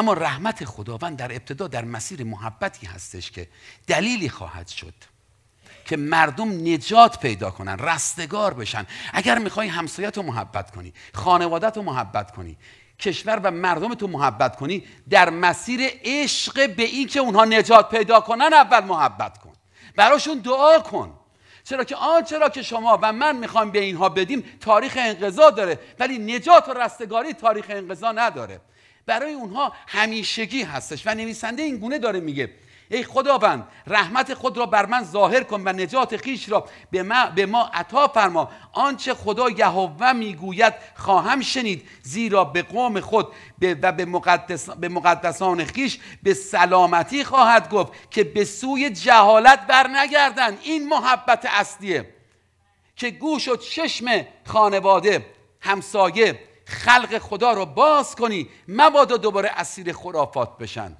اما رحمت خداوند در ابتدا در مسیر محبتی هستش که دلیلی خواهد شد که مردم نجات پیدا کنن رستگار بشن اگر میخوای همسایت رو محبت کنی خانوادت رو محبت کنی کشور و مردم تو محبت کنی در مسیر عشق به این که اونها نجات پیدا کنن اول محبت کن براشون دعا کن چرا که آنچه را که شما و من میخوایم به اینها بدیم تاریخ انقضا داره ولی نجات و رستگاری تاریخ انقضا نداره برای اونها همیشگی هستش و نویسنده این گونه داره میگه ای خداوند رحمت خود را بر من ظاهر کن و نجات خیش را به ما, به ما عطا فرما آنچه خدا یهوه میگوید خواهم شنید زیرا به قوم خود و به, مقدس به مقدسان خیش به سلامتی خواهد گفت که به سوی جهالت بر نگردن این محبت اصلیه که گوش و چشم خانواده همسایه خلق خدا رو باز کنی مبادا دوباره اسیر خرافات بشن